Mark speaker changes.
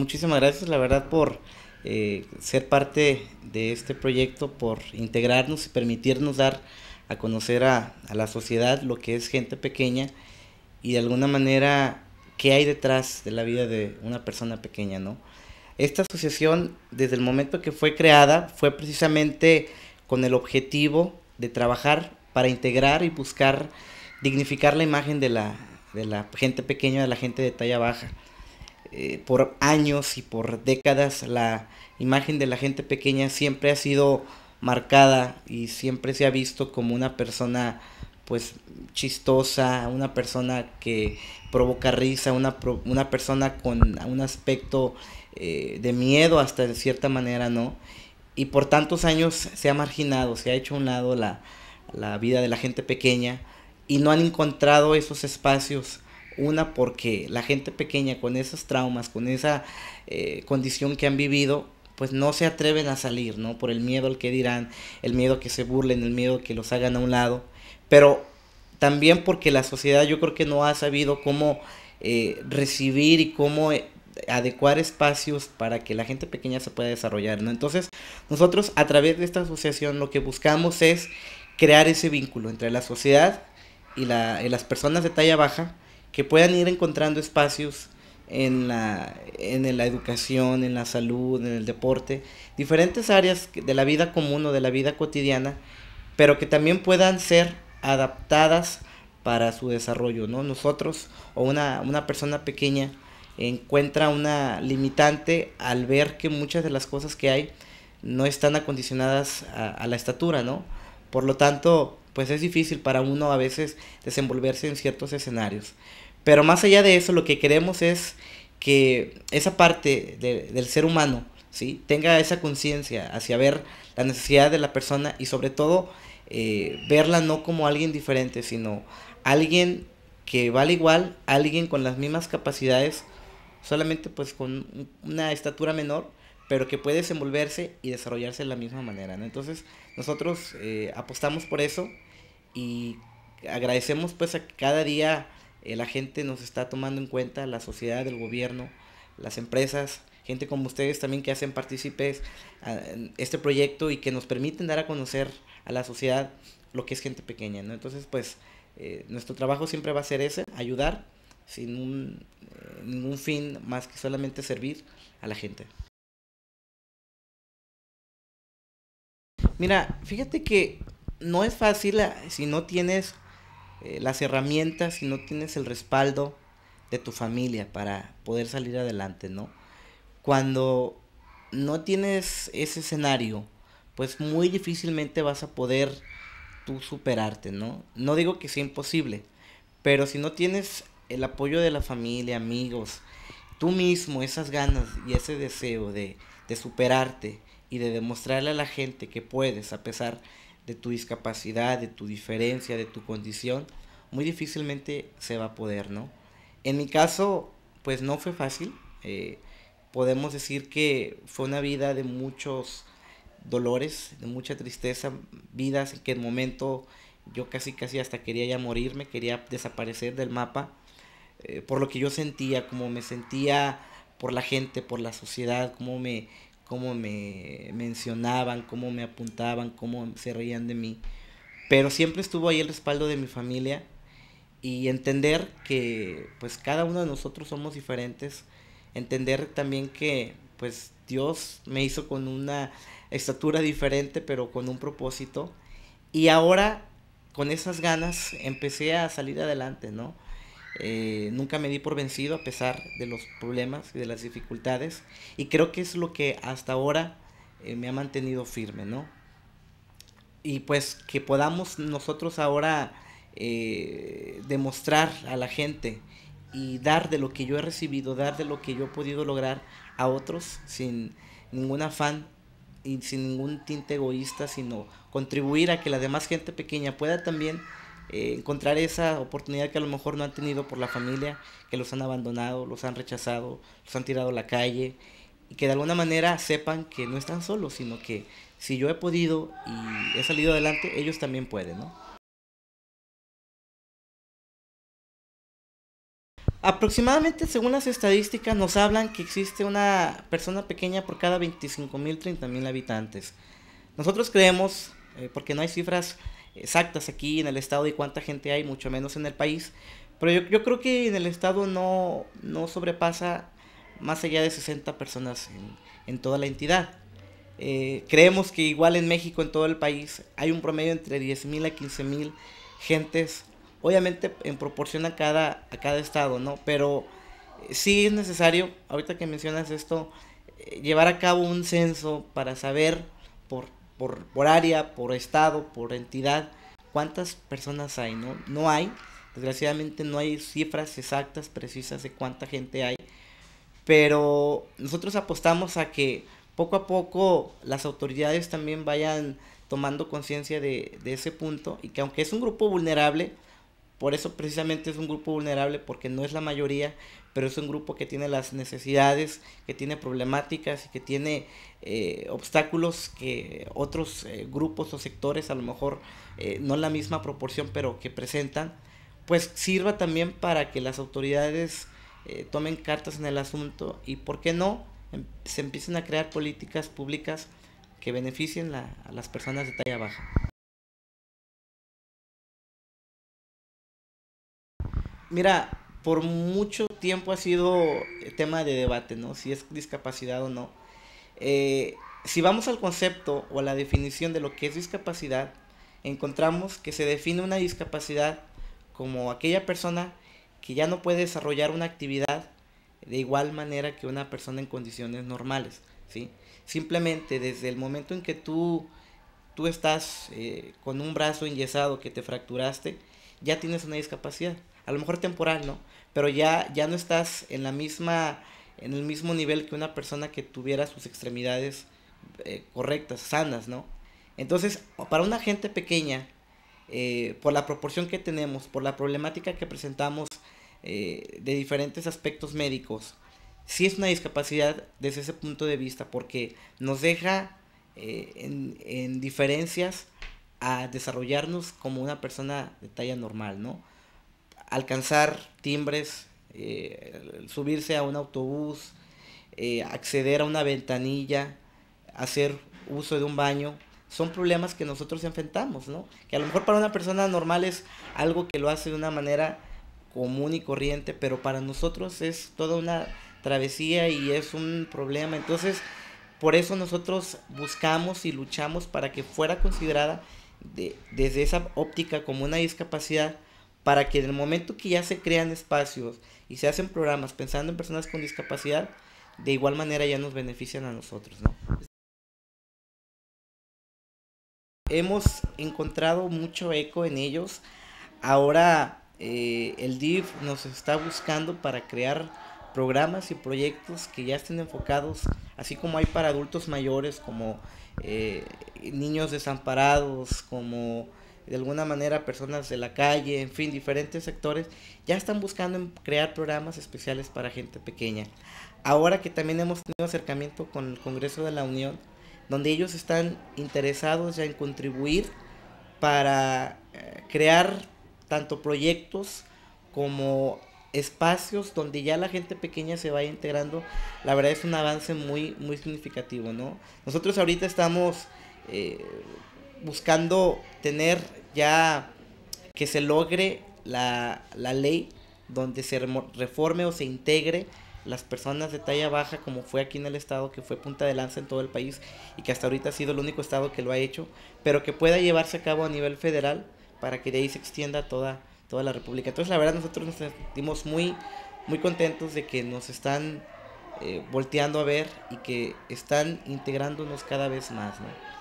Speaker 1: muchísimas gracias, la verdad, por eh, ser parte de este proyecto, por integrarnos y permitirnos dar a conocer a, la sociedad lo que es gente pequeña y de alguna manera qué hay detrás de la vida de una persona pequeña, ¿no? Esta asociación, desde el momento que fue creada, fue precisamente con el objetivo de trabajar para integrar y buscar dignificar la imagen de la gente pequeña, de la gente de talla baja. Eh, por años y por décadas la imagen de la gente pequeña siempre ha sido marcada y siempre se ha visto como una persona pues chistosa, una persona que provoca risa, una, persona con un aspecto eh, de miedo hasta de cierta manera, ¿no? Y por tantos años se ha marginado, se ha hecho un lado la, la vida de la gente pequeña y no han encontrado esos espacios una porque la gente pequeña con esos traumas, con esa eh, condición que han vivido, pues no se atreven a salir, ¿no? Por el miedo al que dirán, el miedo a que se burlen, el miedo que los hagan a un lado. Pero también porque la sociedad yo creo que no ha sabido cómo eh, recibir y cómo eh, adecuar espacios para que la gente pequeña se pueda desarrollar, ¿no? Entonces, nosotros a través de esta asociación lo que buscamos es crear ese vínculo entre la sociedad y la, y las personas de talla baja que puedan ir encontrando espacios en la, en la educación, en la salud, en el deporte, diferentes áreas de la vida común o de la vida cotidiana, pero que también puedan ser adaptadas para su desarrollo, ¿no? Nosotros o una, persona pequeña encuentra una limitante al ver que muchas de las cosas que hay no están acondicionadas a, la estatura, ¿no? Por lo tanto, pues es difícil para uno a veces desenvolverse en ciertos escenarios. Pero más allá de eso, lo que queremos es que esa parte del ser humano ¿sí? tenga esa conciencia hacia ver la necesidad de la persona y sobre todo eh, verla no como alguien diferente, sino alguien que vale igual, alguien con las mismas capacidades, solamente pues con una estatura menor pero que puede desenvolverse y desarrollarse de la misma manera. Entonces, nosotros eh, apostamos por eso y agradecemos pues a que cada día eh, la gente nos está tomando en cuenta, la sociedad, el gobierno, las empresas, gente como ustedes también que hacen partícipes en este proyecto y que nos permiten dar a conocer a la sociedad lo que es gente pequeña. ¿no? Entonces, pues, eh, nuestro trabajo siempre va a ser ese, ayudar sin ningún fin más que solamente servir a la gente. Mira, fíjate que no es fácil eh, si no tienes eh, las herramientas, si no tienes el respaldo de tu familia para poder salir adelante, ¿no? Cuando no tienes ese escenario, pues muy difícilmente vas a poder tú superarte, ¿no? No digo que sea imposible, pero si no tienes el apoyo de la familia, amigos, tú mismo, esas ganas y ese deseo de, de superarte y de demostrarle a la gente que puedes a pesar de tu discapacidad, de tu diferencia, de tu condición, muy difícilmente se va a poder, ¿no? En mi caso, pues no fue fácil. Eh, podemos decir que fue una vida de muchos dolores, de mucha tristeza, vidas en que en momento yo casi casi hasta quería ya morirme, quería desaparecer del mapa, eh, por lo que yo sentía, como me sentía por la gente, por la sociedad, cómo me, cómo me mencionaban, cómo me apuntaban, cómo se reían de mí. Pero siempre estuvo ahí el respaldo de mi familia y entender que pues cada uno de nosotros somos diferentes, entender también que pues Dios me hizo con una estatura diferente, pero con un propósito. Y ahora, con esas ganas, empecé a salir adelante, ¿no? Eh, nunca me di por vencido a pesar de los problemas y de las dificultades. Y creo que es lo que hasta ahora eh, me ha mantenido firme, ¿no? Y pues que podamos nosotros ahora eh, demostrar a la gente y dar de lo que yo he recibido, dar de lo que yo he podido lograr a otros sin ningún afán y sin ningún tinte egoísta, sino contribuir a que la demás gente pequeña pueda también eh, encontrar esa oportunidad que a lo mejor no han tenido por la familia, que los han abandonado, los han rechazado, los han tirado a la calle, y que de alguna manera sepan que no están solos, sino que si yo he podido y he salido adelante, ellos también pueden, ¿no? Aproximadamente, según las estadísticas, nos hablan que existe una persona pequeña por cada 25.000, 30.000 habitantes. Nosotros creemos, eh, porque no hay cifras exactas aquí en el estado y cuánta gente hay, mucho menos en el país. Pero yo, creo que en el estado no, no sobrepasa más allá de 60 personas en, toda la entidad. Eh, creemos que igual en México, en todo el país, hay un promedio entre 10.000 a mil gentes, obviamente en proporción a cada, a cada estado, ¿no? Pero eh, sí es necesario, ahorita que mencionas esto, eh, llevar a cabo un censo para saber por por, por área, por estado, por entidad, cuántas personas hay, ¿no? hay, desgraciadamente no hay cifras exactas, precisas de cuánta gente hay, pero nosotros apostamos a que poco a poco las autoridades también vayan tomando conciencia de, de ese punto y que aunque es un grupo vulnerable, por eso precisamente es un grupo vulnerable porque no es la mayoría, pero es un grupo que tiene las necesidades, que tiene problemáticas y que tiene eh, obstáculos que otros eh, grupos o sectores, a lo mejor eh, no en la misma proporción, pero que presentan, pues sirva también para que las autoridades tomen cartas en el asunto y, ¿por qué no?, em, se empiecen a crear políticas públicas que beneficien a las personas de talla baja. Mira, por mucho tiempo ha sido tema de debate, ¿no? Si es discapacidad o no. Eh, si vamos al concepto o a la definición de lo que es discapacidad, encontramos que se define una discapacidad como aquella persona que ya no puede desarrollar una actividad de igual manera que una persona en condiciones normales, ¿sí? Simplemente desde el momento en que tú, tú estás eh, con un brazo enyesado que te fracturaste, ya tienes una discapacidad a lo mejor temporal, ¿no? Pero ya, ya no estás en la misma, en el mismo nivel que una persona que tuviera sus extremidades eh, correctas, sanas, ¿no? Entonces, para una gente pequeña, eh, por la proporción que tenemos, por la problemática que presentamos eh, de diferentes aspectos médicos, sí es una discapacidad desde ese punto de vista, porque nos deja en diferencias a desarrollarnos como una persona de talla normal, ¿no? alcanzar timbres, eh, subirse a un autobús, eh, acceder a una ventanilla, hacer uso de un baño, son problemas que nosotros enfrentamos, ¿no? Que a lo mejor para una persona normal es algo que lo hace de una manera común y corriente, pero para nosotros es toda una travesía y es un problema. Entonces, por eso nosotros buscamos y luchamos para que fuera considerada desde esa óptica como una discapacidad para que en el momento que ya se crean espacios y se hacen programas pensando en personas con discapacidad, de igual manera ya nos benefician a nosotros, ¿no? Hemos encontrado mucho eco en ellos. Ahora eh, el DIF nos está buscando para crear programas y proyectos que ya estén enfocados, así como hay para adultos mayores, como eh, niños desamparados, como de alguna manera personas de la calle, en fin, diferentes sectores, ya están buscando crear programas especiales para gente pequeña. Ahora que también hemos tenido acercamiento con el Congreso de la Unión, donde ellos están interesados ya en contribuir para eh, crear tanto proyectos como espacios donde ya la gente pequeña se vaya integrando, la verdad es un avance muy, muy significativo, ¿no? Nosotros ahorita estamos eh, buscando tener ya que se logre la, ley donde se reforme o se integre las personas de talla baja como fue aquí en el estado, que fue punta de lanza en todo el país y que hasta ahorita ha sido el único estado que lo ha hecho, pero que pueda llevarse a cabo a nivel federal para que de ahí se extienda toda, toda la República. Entonces la verdad nosotros nos sentimos muy, muy contentos de que nos están eh, volteando a ver y que están integrándonos cada vez más. ¿no?